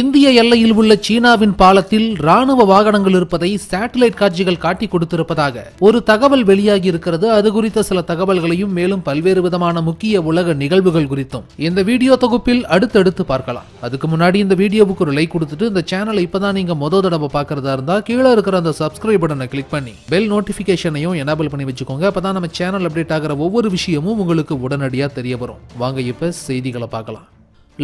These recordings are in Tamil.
இந்திய எல்லையில் உள்ள சீனாவின் பாலத்தில் ராணுவ வாகனங்கள் இருப்பதை சேட்டலைட் காட்சிகள் காட்டி கொடுத்திருப்பதாக ஒரு தகவல் வெளியாகி இருக்கிறது அது குறித்த சில தகவல்களையும் மேலும் பல்வேறு விதமான முக்கிய உலக நிகழ்வுகள் குறித்தும் இந்த வீடியோ தொகுப்பில் அடுத்தடுத்து பார்க்கலாம் அதுக்கு முன்னாடி இந்த வீடியோவுக்கு ஒரு லைக் கொடுத்துட்டு இந்த சேனலை இப்பதான் நீங்க மொதல் தடவை பாக்குறதா இருந்தா கீழே இருக்கிற அந்த சப்ஸ்கிரைப் பட்டனை கிளிக் பண்ணி பெல் நோட்டிபிகேஷனையும் எனபிள் பண்ணி வச்சுக்கோங்க அப்பதான் நம்ம சேனல் அப்டேட் ஆகிற ஒவ்வொரு விஷயமும் உங்களுக்கு உடனடியா தெரிய வரும் வாங்க இப்ப செய்திகளை பார்க்கலாம்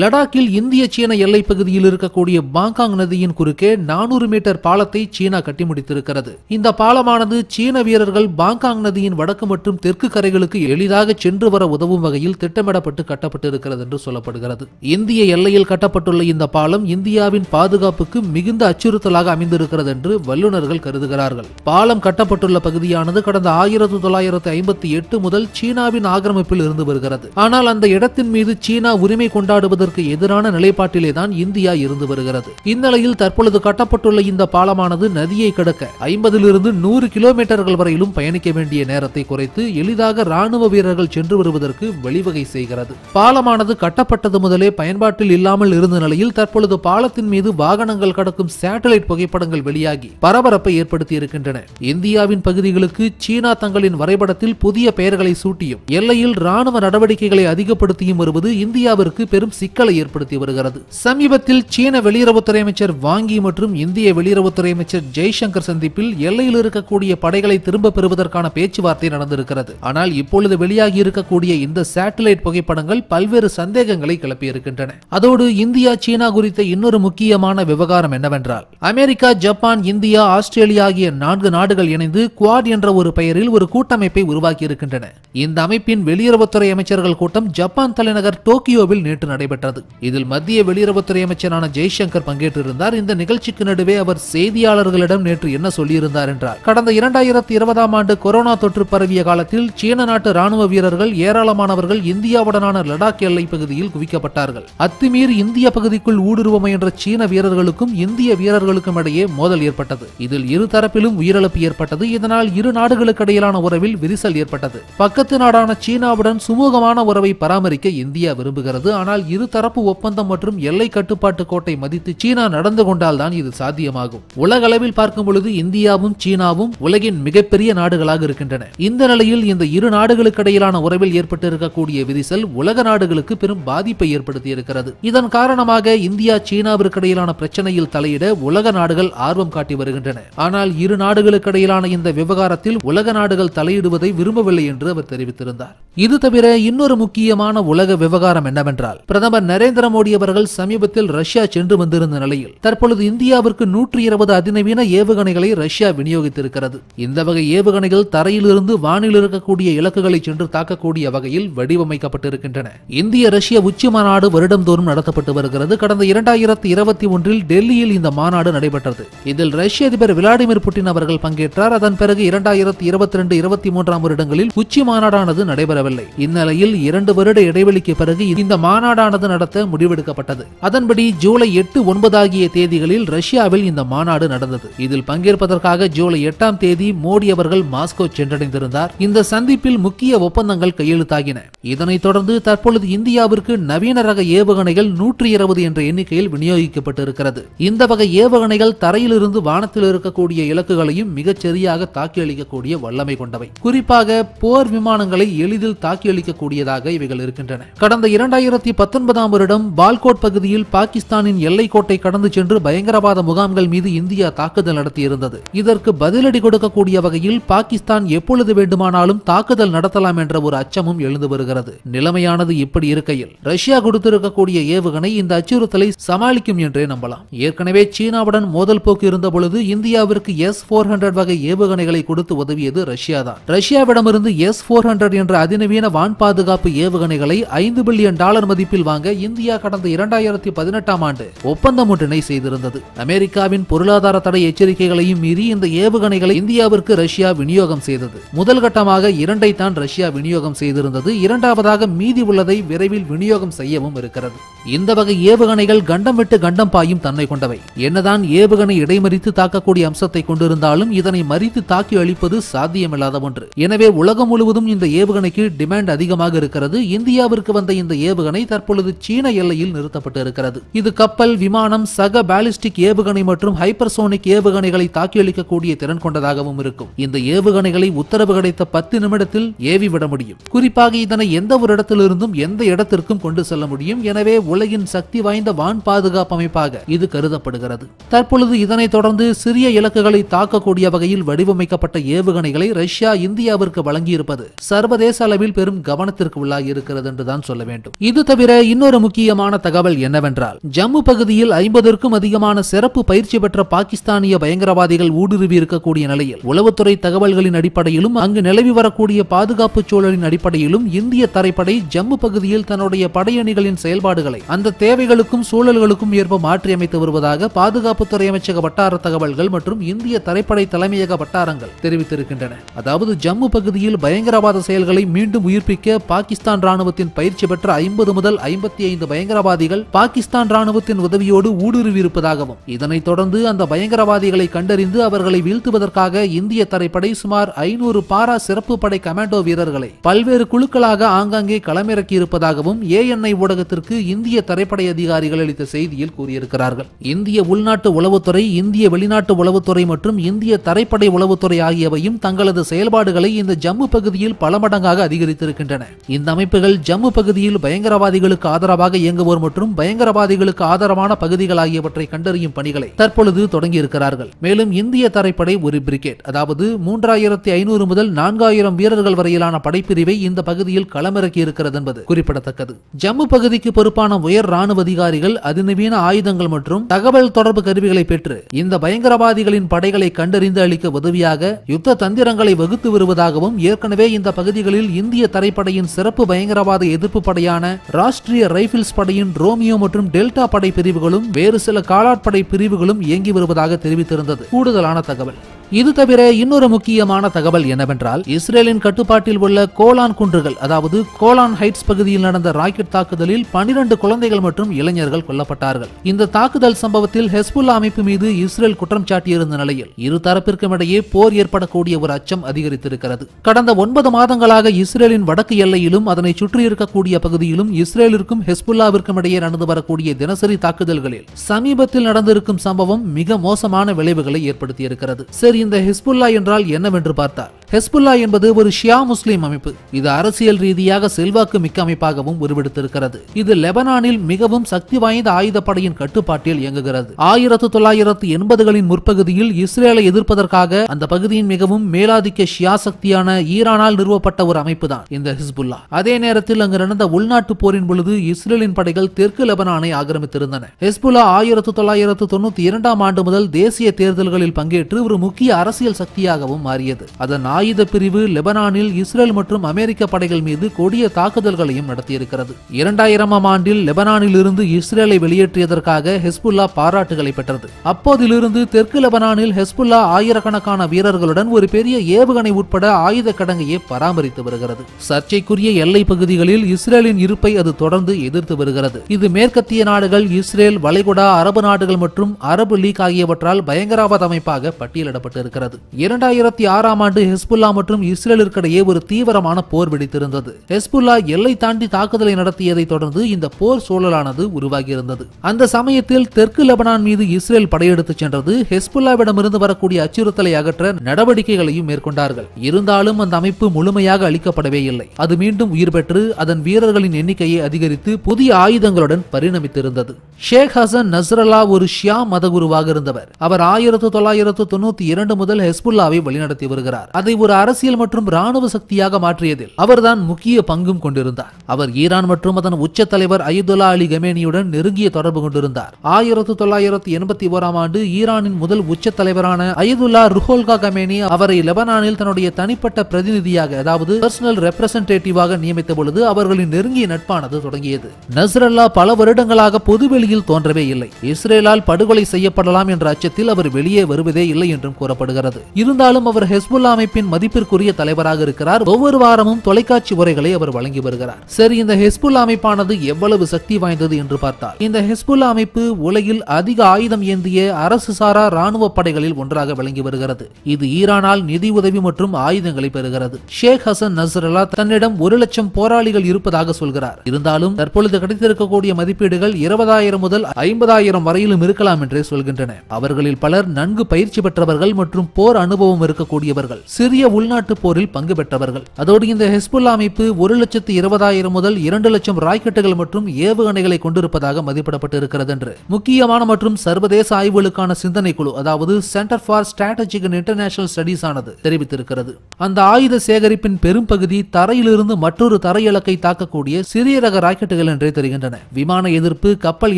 லடாக்கில் இந்திய சீன எல்லை பகுதியில் இருக்கக்கூடிய பாங்காங் நதியின் குறுக்கே நானூறு மீட்டர் பாலத்தை சீனா கட்டி முடித்திருக்கிறது இந்த பாலமானது சீன வீரர்கள் பாங்காங் நதியின் வடக்கு மற்றும் தெற்கு கரைகளுக்கு எளிதாக சென்று வர உதவும் வகையில் திட்டமிடப்பட்டு கட்டப்பட்டிருக்கிறது என்று சொல்லப்படுகிறது இந்திய எல்லையில் கட்டப்பட்டுள்ள இந்த பாலம் இந்தியாவின் பாதுகாப்புக்கு மிகுந்த அச்சுறுத்தலாக அமைந்திருக்கிறது என்று வல்லுநர்கள் கருதுகிறார்கள் பாலம் கட்டப்பட்டுள்ள பகுதியானது கடந்த ஆயிரத்தி தொள்ளாயிரத்தி ஐம்பத்தி எட்டு முதல் சீனாவின் ஆக்கிரமிப்பில் இருந்து வருகிறது ஆனால் அந்த இடத்தின் மீது சீனா உரிமை கொண்டாடுவது என்பதற்கு எதிரான நிலைப்பாட்டிலே தான் இந்தியா இருந்து வருகிறது இந்நிலையில் தற்பொழுது கட்டப்பட்டுள்ள இந்த பாலமானது நதியை கடக்க ஐம்பதிலிருந்து நூறு கிலோமீட்டர்கள் வரையிலும் பயணிக்க வேண்டிய நேரத்தை குறைத்து எளிதாக ராணுவ வீரர்கள் சென்று வருவதற்கு வழிவகை செய்கிறது பாலமானது கட்டப்பட்டது முதலே பயன்பாட்டில் இல்லாமல் இருந்த நிலையில் தற்பொழுது பாலத்தின் மீது வாகனங்கள் கடக்கும் சேட்டலைட் புகைப்படங்கள் வெளியாகி பரபரப்பை ஏற்படுத்தி இருக்கின்றன இந்தியாவின் பகுதிகளுக்கு சீனா தங்களின் வரைபடத்தில் புதிய பெயர்களை சூட்டியும் எல்லையில் ராணுவ நடவடிக்கைகளை அதிகப்படுத்தியும் வருவது இந்தியாவிற்கு பெரும் சிக்கலை ஏற்படுத்தி வருகிறது சமீபத்தில் சீன வெளியுறவுத்துறை அமைச்சர் வாங்கி மற்றும் இந்திய வெளியுறவுத்துறை அமைச்சர் ஜெய்சங்கர் சந்திப்பில் எல்லையில் இருக்கக்கூடிய படைகளை திரும்ப பெறுவதற்கான பேச்சுவார்த்தை நடந்திருக்கிறது ஆனால் இப்பொழுது வெளியாகி இருக்கக்கூடிய இந்த சேட்டலைட் புகைப்படங்கள் பல்வேறு சந்தேகங்களை கிளப்பியிருக்கின்றன அதோடு இந்தியா சீனா குறித்த இன்னொரு முக்கியமான விவகாரம் என்னவென்றால் அமெரிக்கா ஜப்பான் இந்தியா ஆஸ்திரேலியா ஆகிய நான்கு நாடுகள் இணைந்து குவாட் என்ற ஒரு பெயரில் ஒரு கூட்டமைப்பை உருவாக்கியிருக்கின்றன இந்த அமைப்பின் வெளியுறவுத்துறை அமைச்சர்கள் கூட்டம் ஜப்பான் தலைநகர் டோக்கியோவில் நேற்று நடைபெற்றது நடைபெற்றது இதில் மத்திய வெளியுறவுத்துறை அமைச்சரான ஜெய்சங்கர் பங்கேற்றிருந்தார் இந்த நிகழ்ச்சிக்கு நடுவே அவர் செய்தியாளர்களிடம் நேற்று என்ன சொல்லியிருந்தார் என்றார் கடந்த இரண்டாயிரத்தி இருபதாம் ஆண்டு கொரோனா தொற்று பரவிய காலத்தில் சீன நாட்டு ராணுவ வீரர்கள் ஏராளமானவர்கள் இந்தியாவுடனான லடாக் எல்லை பகுதியில் குவிக்கப்பட்டார்கள் அத்துமீறி இந்திய பகுதிக்குள் ஊடுருவ முயன்ற சீன வீரர்களுக்கும் இந்திய வீரர்களுக்கும் இடையே மோதல் ஏற்பட்டது இதில் இரு தரப்பிலும் உயிரிழப்பு ஏற்பட்டது இதனால் இரு நாடுகளுக்கு இடையிலான உறவில் விரிசல் ஏற்பட்டது பக்கத்து நாடான சீனாவுடன் சுமூகமான உறவை பராமரிக்க இந்தியா விரும்புகிறது ஆனால் இரு இருதரப்பு ஒப்பந்தம் மற்றும் எல்லை கட்டுப்பாட்டு கோட்டை மதித்து சீனா நடந்து கொண்டால்தான் இது சாத்தியமாகும் உலக அளவில் பார்க்கும் பொழுது இந்தியாவும் சீனாவும் உலகின் மிகப்பெரிய நாடுகளாக இருக்கின்றன இந்த நிலையில் இந்த இரு நாடுகளுக்கு இடையிலான உறவில் ஏற்பட்டிருக்கக்கூடிய விரிசல் உலக நாடுகளுக்கு பெரும் பாதிப்பை ஏற்படுத்தி இருக்கிறது இதன் காரணமாக இந்தியா சீனாவிற்கு இடையிலான பிரச்சனையில் தலையிட உலக நாடுகள் ஆர்வம் காட்டி வருகின்றன ஆனால் இரு நாடுகளுக்கு இடையிலான இந்த விவகாரத்தில் உலக நாடுகள் தலையிடுவதை விரும்பவில்லை என்று அவர் தெரிவித்திருந்தார் இது தவிர இன்னொரு முக்கியமான உலக விவகாரம் என்னவென்றால் பிரதமர் பிரதமர் நரேந்திர மோடி அவர்கள் சமீபத்தில் ரஷ்யா சென்று வந்திருந்த நிலையில் தற்பொழுது இந்தியாவிற்கு நூற்றி இருபது அதிநவீன ஏவுகணைகளை ரஷ்யா விநியோகித்திருக்கிறது இந்த வகை ஏவுகணைகள் தரையிலிருந்து வானில் இருக்கக்கூடிய இலக்குகளை சென்று தாக்கக்கூடிய வகையில் வடிவமைக்கப்பட்டிருக்கின்றன இந்திய ரஷ்ய உச்சி மாநாடு வருடந்தோறும் நடத்தப்பட்டு வருகிறது கடந்த இரண்டாயிரத்தி இருபத்தி ஒன்றில் டெல்லியில் இந்த மாநாடு நடைபெற்றது இதில் ரஷ்ய அதிபர் விளாடிமிர் புட்டின் அவர்கள் பங்கேற்றார் அதன் பிறகு இரண்டாயிரத்தி இருபத்தி ரெண்டு இருபத்தி மூன்றாம் வருடங்களில் உச்சி மாநாடானது நடைபெறவில்லை இந்நிலையில் இரண்டு வருட இடைவெளிக்கு பிறகு இந்த மாநாடானது நடத்த முடிவெடுக்கப்பட்டது அதன்படி ஜூலை எட்டு ஒன்பது ஆகிய தேதிகளில் ரஷ்யாவில் இந்த மாநாடு நடந்தது இதில் பங்கேற்பதற்காக ஜூலை எட்டாம் தேதி மோடி அவர்கள் மாஸ்கோ சென்றடைந்திருந்தார் இந்த சந்திப்பில் முக்கிய ஒப்பந்தங்கள் கையெழுத்தாகின இதனைத் தொடர்ந்து தற்பொழுது இந்தியாவிற்கு நவீன ரக ஏவுகணைகள் நூற்றி இருபது என்ற எண்ணிக்கையில் விநியோகிக்கப்பட்டிருக்கிறது இந்த வகை ஏவுகணைகள் தரையிலிருந்து வானத்தில் இருக்கக்கூடிய இலக்குகளையும் மிகச்சரியாக தாக்கியளிக்கக்கூடிய வல்லமை கொண்டவை குறிப்பாக போர் விமானங்களை எளிதில் தாக்கியளிக்கக்கூடியதாக இவைகள் இருக்கின்றன கடந்த இரண்டாயிரத்தி பத்தொன்பது பத்தொன்பதாம் வருடம் பால்கோட் பகுதியில் பாகிஸ்தானின் எல்லை கோட்டை கடந்து சென்று பயங்கரவாத முகாம்கள் மீது இந்தியா தாக்குதல் நடத்தியிருந்தது இதற்கு பதிலடி கொடுக்கக்கூடிய வகையில் பாகிஸ்தான் எப்பொழுது வேண்டுமானாலும் தாக்குதல் நடத்தலாம் என்ற ஒரு அச்சமும் எழுந்து வருகிறது நிலைமையானது இப்படி இருக்கையில் ரஷ்யா கொடுத்திருக்கக்கூடிய ஏவுகணை இந்த அச்சுறுத்தலை சமாளிக்கும் என்றே நம்பலாம் ஏற்கனவே சீனாவுடன் மோதல் போக்கு இருந்த பொழுது இந்தியாவிற்கு எஸ் போர் ஹண்ட்ரட் வகை ஏவுகணைகளை கொடுத்து உதவியது ரஷ்யா தான் ரஷ்யாவிடமிருந்து எஸ் போர் ஹண்ட்ரட் என்ற அதிநவீன வான் பாதுகாப்பு ஏவுகணைகளை ஐந்து பில்லியன் டாலர் மதிப்பில் வாங்க வாங்க இந்தியா கடந்த இரண்டாயிரத்தி பதினெட்டாம் ஆண்டு ஒப்பந்தம் ஒன்றினை செய்திருந்தது அமெரிக்காவின் பொருளாதார தடை எச்சரிக்கைகளையும் மீறி இந்த ஏவுகணைகளை இந்தியாவிற்கு ரஷ்யா விநியோகம் செய்தது முதல் கட்டமாக இரண்டை தான் ரஷ்யா விநியோகம் செய்திருந்தது இரண்டாவதாக மீதி உள்ளதை விரைவில் விநியோகம் செய்யவும் இருக்கிறது இந்த வகை ஏவுகணைகள் கண்டம் விட்டு கண்டம் பாயும் தன்மை கொண்டவை என்னதான் ஏவுகணை இடைமறித்து தாக்கக்கூடிய அம்சத்தை கொண்டிருந்தாலும் இதனை மறித்து தாக்கி அளிப்பது சாத்தியமில்லாத ஒன்று எனவே உலகம் முழுவதும் இந்த ஏவுகணைக்கு டிமாண்ட் அதிகமாக இருக்கிறது இந்தியாவிற்கு வந்த இந்த ஏவுகணை தற்பொழுது இப்பொழுது சீன எல்லையில் நிறுத்தப்பட்டு இருக்கிறது இது கப்பல் விமானம் சக பாலிஸ்டிக் ஏவுகணை மற்றும் ஹைப்பர்சோனிக் ஏவுகணைகளை தாக்கியளிக்கக்கூடிய திறன் கொண்டதாகவும் இருக்கும் இந்த ஏவுகணைகளை உத்தரவு கிடைத்த பத்து நிமிடத்தில் ஏவிவிட முடியும் குறிப்பாக இதனை எந்த ஒரு இடத்திலிருந்தும் எந்த இடத்திற்கும் கொண்டு செல்ல முடியும் எனவே உலகின் சக்தி வாய்ந்த வான் பாதுகாப்பு அமைப்பாக இது கருதப்படுகிறது தற்பொழுது இதனைத் தொடர்ந்து சிறிய இலக்குகளை தாக்கக்கூடிய வகையில் வடிவமைக்கப்பட்ட ஏவுகணைகளை ரஷ்யா இந்தியாவிற்கு வழங்கியிருப்பது சர்வதேச அளவில் பெரும் கவனத்திற்கு உள்ளாகி இருக்கிறது என்றுதான் சொல்ல வேண்டும் இது தவிர இன்னொரு முக்கியமான தகவல் என்னவென்றால் ஜம்மு பகுதியில் ஐம்பதற்கும் அதிகமான சிறப்பு பயிற்சி பெற்ற பாகிஸ்தானிய பயங்கரவாதிகள் ஊடுருவி இருக்கக்கூடிய நிலையில் உளவுத்துறை தகவல்களின் அடிப்படையிலும் அங்கு நிலவி வரக்கூடிய பாதுகாப்பு சூழலின் அடிப்படையிலும் இந்திய தரைப்படை ஜம்மு பகுதியில் தன்னுடைய படையணிகளின் செயல்பாடுகளை அந்த தேவைகளுக்கும் சூழல்களுக்கும் ஏற்ப மாற்றியமைத்து வருவதாக பாதுகாப்புத்துறை அமைச்சக வட்டார தகவல்கள் மற்றும் இந்திய தரைப்படை தலைமையக வட்டாரங்கள் தெரிவித்திருக்கின்றன அதாவது ஜம்மு பகுதியில் பயங்கரவாத செயல்களை மீண்டும் உயிர்ப்பிக்க பாகிஸ்தான் ராணுவத்தின் பயிற்சி பெற்ற ஐம்பது முதல் ஐம்பது முப்பத்தி ஐந்து பயங்கரவாதிகள் பாகிஸ்தான் ராணுவத்தின் உதவியோடு ஊடுருவியிருப்பதாகவும் இதனைத் தொடர்ந்து அந்த பயங்கரவாதிகளை கண்டறிந்து அவர்களை வீழ்த்துவதற்காக இந்திய தரைப்படை சுமார் ஐநூறு பாரா சிறப்பு படை கமாண்டோ வீரர்களை பல்வேறு குழுக்களாக ஆங்காங்கே களமிறக்கியிருப்பதாகவும் ஏஎன்ஐ ஊடகத்திற்கு இந்திய தரைப்படை அதிகாரிகள் அளித்த செய்தியில் கூறியிருக்கிறார்கள் இந்திய உள்நாட்டு உளவுத்துறை இந்திய வெளிநாட்டு உளவுத்துறை மற்றும் இந்திய தரைப்படை உளவுத்துறை ஆகியவையும் தங்களது செயல்பாடுகளை இந்த ஜம்மு பகுதியில் பல மடங்காக அதிகரித்திருக்கின்றன இந்த அமைப்புகள் ஜம்மு பகுதியில் பயங்கரவாதிகளுக்கு ஆதரவாக இயங்குவோர் மற்றும் பயங்கரவாதிகளுக்கு ஆதரவான பகுதிகள் ஆகியவற்றை கண்டறியும் பணிகளை தற்பொழுது தொடங்கியிருக்கிறார்கள் மேலும் இந்திய தரைப்படை ஒரு பிரிகேட் அதாவது மூன்றாயிரத்தி ஐநூறு முதல் நான்காயிரம் வீரர்கள் வரையிலான படைப்பிரிவை இந்த பகுதியில் களமிறக்கி இருக்கிறது என்பது குறிப்பிடத்தக்கது ஜம்மு பகுதிக்கு பொறுப்பான உயர் ராணுவ அதிகாரிகள் அதிநவீன ஆயுதங்கள் மற்றும் தகவல் தொடர்பு கருவிகளை பெற்று இந்த பயங்கரவாதிகளின் படைகளை கண்டறிந்து அளிக்க உதவியாக யுத்த தந்திரங்களை வகுத்து வருவதாகவும் ஏற்கனவே இந்த பகுதிகளில் இந்திய தரைப்படையின் சிறப்பு பயங்கரவாத எதிர்ப்பு படையான ராஷ்டிரிய ரைபிள்ஸ் படையின் ரோமியோ மற்றும் டெல்டா படை பிரிவுகளும் வேறு சில காலாட்படை பிரிவுகளும் இயங்கி வருவதாக தெரிவித்திருந்தது கூடுதலான தகவல் இது தவிர இன்னொரு முக்கியமான தகவல் என்னவென்றால் இஸ்ரேலின் கட்டுப்பாட்டில் உள்ள கோலான் குன்றுகள் அதாவது கோலான் ஹைட்ஸ் பகுதியில் நடந்த ராக்கெட் தாக்குதலில் பனிரெண்டு குழந்தைகள் மற்றும் இளைஞர்கள் கொல்லப்பட்டார்கள் இந்த தாக்குதல் சம்பவத்தில் ஹெஸ்புல்லா அமைப்பு மீது இஸ்ரேல் குற்றம் சாட்டியிருந்த நிலையில் இரு தரப்பிற்கும் இடையே போர் ஏற்படக்கூடிய ஒரு அச்சம் அதிகரித்திருக்கிறது கடந்த ஒன்பது மாதங்களாக இஸ்ரேலின் வடக்கு எல்லையிலும் அதனை சுற்றி இருக்கக்கூடிய பகுதியிலும் இஸ்ரேலிற்கும் ஹெஸ்புல்லாவிற்கும் இடையே நடந்து வரக்கூடிய தினசரி தாக்குதல்களில் சமீபத்தில் நடந்திருக்கும் சம்பவம் மிக மோசமான விளைவுகளை ஏற்படுத்தியிருக்கிறது சரி இந்த ஹிஸ்புல்லா என்றால் என்னவென்று பார்த்தார் ஹெஸ்புல்லா என்பது ஒரு ஷியா முஸ்லீம் அமைப்பு இது அரசியல் ரீதியாக செல்வாக்கு மிக்க அமைப்பாகவும் உருவெடுத்திருக்கிறது இது லெபனானில் மிகவும் சக்தி வாய்ந்த ஆயுதப்படையின் கட்டுப்பாட்டில் இயங்குகிறது ஆயிரத்து தொள்ளாயிரத்து எண்பதுகளின் முற்பகுதியில் இஸ்ரேலை எதிர்ப்பதற்காக அந்த பகுதியின் மிகவும் மேலாதிக்க ஷியா சக்தியான ஈரானால் நிறுவப்பட்ட ஒரு அமைப்பு தான் இந்த ஹிஸ்புல்லா அதே நேரத்தில் அங்கு நடந்த உள்நாட்டு போரின் பொழுது இஸ்ரேலின் படைகள் தெற்கு லெபனானை ஆக்கிரமித்திருந்தன ஹெஸ்புல்லா ஆயிரத்து தொள்ளாயிரத்து தொண்ணூத்தி இரண்டாம் ஆண்டு முதல் தேசிய தேர்தல்களில் பங்கேற்று ஒரு முக்கிய அரசியல் சக்தியாகவும் மாறியது அதனால் ஆயுத பிரிவு லெபனானில் இஸ்ரேல் மற்றும் அமெரிக்க படைகள் மீது கொடிய தாக்குதல்களையும் நடத்தியிருக்கிறது இரண்டாயிரமாம் ஆண்டில் லெபனானில் இருந்து இஸ்ரேலை வெளியேற்றியதற்காக ஹெஸ்புல்லா பாராட்டுகளை பெற்றது அப்போதிலிருந்து தெற்கு லெபனானில் ஹெஸ்புல்லா ஆயிரக்கணக்கான வீரர்களுடன் ஒரு பெரிய ஏவுகணை உட்பட ஆயுத கடங்கையை பராமரித்து வருகிறது சர்ச்சைக்குரிய எல்லை பகுதிகளில் இஸ்ரேலின் இருப்பை அது தொடர்ந்து எதிர்த்து வருகிறது இது மேற்கத்திய நாடுகள் இஸ்ரேல் வளைகுடா அரபு நாடுகள் மற்றும் அரபு லீக் ஆகியவற்றால் பயங்கரவாத அமைப்பாக பட்டியலிடப்பட்டிருக்கிறது இரண்டாயிரத்தி ஆறாம் ஆண்டு ஹெஸ் ஹெஸ்புல்லா மற்றும் இஸ்ரேலிற்கிடையே ஒரு தீவிரமான போர் வெடித்திருந்தது ஹெஸ்புல்லா எல்லை தாண்டி தாக்குதலை நடத்தியதை தொடர்ந்து இந்த போர் சூழலானது உருவாகியிருந்தது அந்த சமயத்தில் தெற்கு லெபனான் மீது இஸ்ரேல் படையெடுத்து சென்றது ஹெஸ்புல்லாவிடமிருந்து வரக்கூடிய அச்சுறுத்தலை அகற்ற நடவடிக்கைகளையும் மேற்கொண்டார்கள் இருந்தாலும் அந்த அமைப்பு முழுமையாக அளிக்கப்படவே இல்லை அது மீண்டும் உயிர் பெற்று அதன் வீரர்களின் எண்ணிக்கையை அதிகரித்து புதிய ஆயுதங்களுடன் பரிணமித்திருந்தது ஷேக் ஹசன் நஸ்ரலா ஒரு ஷியா மதகுருவாக இருந்தவர் அவர் ஆயிரத்து தொள்ளாயிரத்து தொண்ணூத்தி இரண்டு முதல் ஹெஸ்புல்லாவை வழிநடத்தி வருகிறார் அதை ஒரு அரசியல் மற்றும் ராணுவ சக்தியாக மாற்றியதில் அவர்தான் முக்கிய பங்கும் கொண்டிருந்தார் அவர் ஈரான் மற்றும் அதன் உச்ச தலைவர் அயுதுல்லா அலி கமேனியுடன் நெருங்கிய தொடர்பு கொண்டிருந்தார் ஆயிரத்தி தொள்ளாயிரத்தி எண்பத்தி ஓராம் ஆண்டு ஈரானின் முதல் உச்ச தலைவரான அயுதுல்லா ருஹோல்கா கமேனி அவரை லெபனானில் தன்னுடைய தனிப்பட்ட பிரதிநிதியாக அதாவது பர்சனல் ரெப்ரசன்டேட்டிவாக நியமித்த பொழுது அவர்களின் நெருங்கிய நட்பானது தொடங்கியது நஸ்ரல்லா பல வருடங்களாக பொதுவெளியில் தோன்றவே இல்லை இஸ்ரேலால் படுகொலை செய்யப்படலாம் என்ற அச்சத்தில் அவர் வெளியே வருவதே இல்லை என்றும் கூறப்படுகிறது இருந்தாலும் அவர் ஹெஸ்புல்லா அமைப்பின் மதிப்பிற்குரிய தலைவராக இருக்கிறார் ஒவ்வொரு வாரமும் தொலைக்காட்சி உரைகளை அவர் வழங்கி வருகிறார் சரி இந்த ஹெஸ்புல் அமைப்பானது எவ்வளவு சக்தி வாய்ந்தது என்று பார்த்தால் இந்த ஹெஸ்புல் அமைப்பு உலகில் அதிக ஆயுதம் ஏந்திய அரசு சாரா ராணுவ படைகளில் ஒன்றாக விளங்கி வருகிறது இது ஈரானால் நிதி உதவி மற்றும் ஆயுதங்களை பெறுகிறது ஷேக் ஹசன் நசரல்லா தன்னிடம் ஒரு லட்சம் போராளிகள் இருப்பதாக சொல்கிறார் இருந்தாலும் தற்பொழுது கிடைத்திருக்கக்கூடிய மதிப்பீடுகள் இருபதாயிரம் முதல் ஐம்பதாயிரம் வரையிலும் இருக்கலாம் என்றே சொல்கின்றன அவர்களில் பலர் நன்கு பயிற்சி பெற்றவர்கள் மற்றும் போர் அனுபவம் இருக்கக்கூடியவர்கள் சிறிய சிரிய உள்நாட்டு போரில் பங்கு பெற்றவர்கள் அதோடு இந்த ஹெஸ்புல்லா அமைப்பு ஒரு லட்சத்து இருபதாயிரம் முதல் இரண்டு லட்சம் ராக்கெட்டுகள் மற்றும் ஏவுகணைகளை கொண்டிருப்பதாக மதிப்பிடப்பட்டு இருக்கிறது என்று முக்கியமான மற்றும் சர்வதேச ஆய்வுகளுக்கான சிந்தனை குழு அதாவது centre for strategic and international studies ஆனது தெரிவித்திருக்கிறது அந்த ஆயுத சேகரிப்பின் பெரும்பகுதி தரையிலிருந்து மற்றொரு தரையிலக்கை தாக்கக்கூடிய சிறிய ரக ராக்கெட்டுகள் என்றே தெரிகின்றன விமான எதிர்ப்பு கப்பல்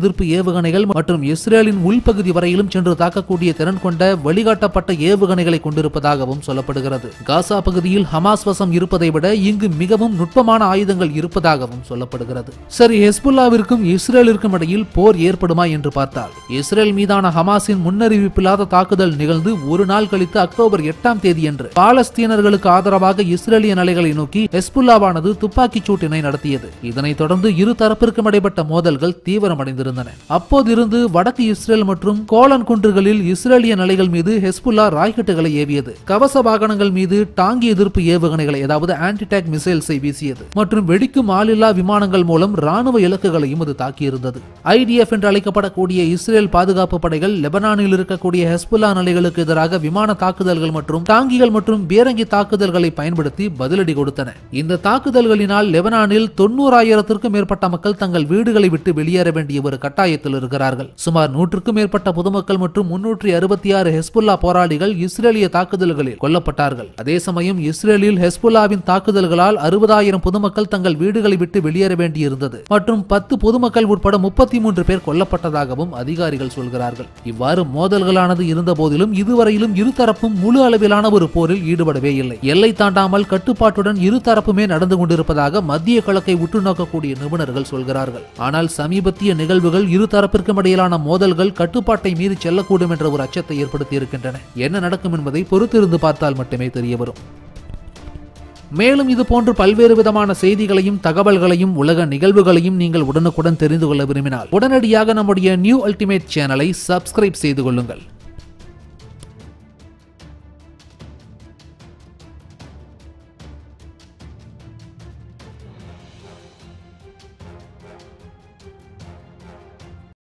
எதிர்ப்பு ஏவுகணைகள் மற்றும் இஸ்ரேலின் உள்பகுதி வரையிலும் சென்று தாக்கக்கூடிய திறன் கொண்ட வழிகாட்டப்பட்ட ஏவுகணைகளை கொண்டிருப்பதாகவும் சொல்லப்படுகிறது கூடாது காசா பகுதியில் ஹமாஸ் வசம் இருப்பதை விட இங்கு மிகவும் நுட்பமான ஆயுதங்கள் இருப்பதாகவும் சொல்லப்படுகிறது சரி ஹெஸ்புல்லாவிற்கும் இஸ்ரேலிற்கும் இடையில் போர் ஏற்படுமா என்று பார்த்தால் இஸ்ரேல் மீதான ஹமாஸின் முன்னறிவிப்பில்லாத தாக்குதல் நிகழ்ந்து ஒரு நாள் கழித்து அக்டோபர் எட்டாம் தேதியன்று பாலஸ்தீனர்களுக்கு ஆதரவாக இஸ்ரேலிய நிலைகளை நோக்கி ஹெஸ்புல்லாவானது துப்பாக்கிச் சூட்டினை நடத்தியது இதனைத் தொடர்ந்து இரு தரப்பிற்கும் இடைப்பட்ட மோதல்கள் தீவிரமடைந்திருந்தன அப்போதிருந்து வடக்கு இஸ்ரேல் மற்றும் கோலன் குன்றுகளில் இஸ்ரேலிய நிலைகள் மீது ஹெஸ்புல்லா ராக்கெட்டுகளை ஏவியது கவச வாகனங்கள் மீது டாங்கி எதிர்ப்பு ஏவுகணைகளை அதாவது ஆன்டிடாக் மிசைல்ஸை வீசியது மற்றும் வெடிக்கும் ஆளில்லா விமானங்கள் மூலம் ராணுவ இலக்குகளையும் அது தாக்கியிருந்தது ஐடிஎஃப் என்று அழைக்கப்படக்கூடிய இஸ்ரேல் பாதுகாப்பு படைகள் லெபனானில் இருக்கக்கூடிய ஹெஸ்புல்லா நிலைகளுக்கு எதிராக விமான தாக்குதல்கள் மற்றும் டாங்கிகள் மற்றும் பீரங்கி தாக்குதல்களை பயன்படுத்தி பதிலடி கொடுத்தன இந்த தாக்குதல்களினால் லெபனானில் தொண்ணூறாயிரத்திற்கும் மேற்பட்ட மக்கள் தங்கள் வீடுகளை விட்டு வெளியேற வேண்டிய ஒரு கட்டாயத்தில் இருக்கிறார்கள் சுமார் நூற்றுக்கும் மேற்பட்ட பொதுமக்கள் மற்றும் முன்னூற்றி அறுபத்தி ஆறு ஹெஸ்புல்லா போராளிகள் இஸ்ரேலிய தாக்குதல்களில் கொல்லப்பட்டார்கள் வருகிறார்கள் அதே சமயம் இஸ்ரேலில் ஹெஸ்புல்லாவின் தாக்குதல்களால் அறுபதாயிரம் பொதுமக்கள் தங்கள் வீடுகளை விட்டு வெளியேற வேண்டியிருந்தது மற்றும் பத்து பொதுமக்கள் உட்பட முப்பத்தி மூன்று பேர் கொல்லப்பட்டதாகவும் அதிகாரிகள் சொல்கிறார்கள் இவ்வாறு மோதல்களானது இருந்த போதிலும் இதுவரையிலும் இருதரப்பும் முழு அளவிலான ஒரு போரில் ஈடுபடவே இல்லை எல்லை தாண்டாமல் கட்டுப்பாட்டுடன் இருதரப்புமே நடந்து கொண்டிருப்பதாக மத்திய கிழக்கை உற்று நோக்கக்கூடிய நிபுணர்கள் சொல்கிறார்கள் ஆனால் சமீபத்திய நிகழ்வுகள் இருதரப்பிற்கும் இடையிலான மோதல்கள் கட்டுப்பாட்டை மீறி செல்லக்கூடும் என்ற ஒரு அச்சத்தை ஏற்படுத்தி இருக்கின்றன என்ன நடக்கும் என்பதை பொறுத்திருந்து பார்த்தால் மட்டுமே விஷயமே வரும் மேலும் இது போன்று பல்வேறு விதமான செய்திகளையும் தகவல்களையும் உலக நிகழ்வுகளையும் நீங்கள் உடனுக்குடன் தெரிந்து கொள்ள விரும்பினால் உடனடியாக நம்முடைய நியூ அல்டிமேட் சேனலை சப்ஸ்கிரைப் செய்து கொள்ளுங்கள்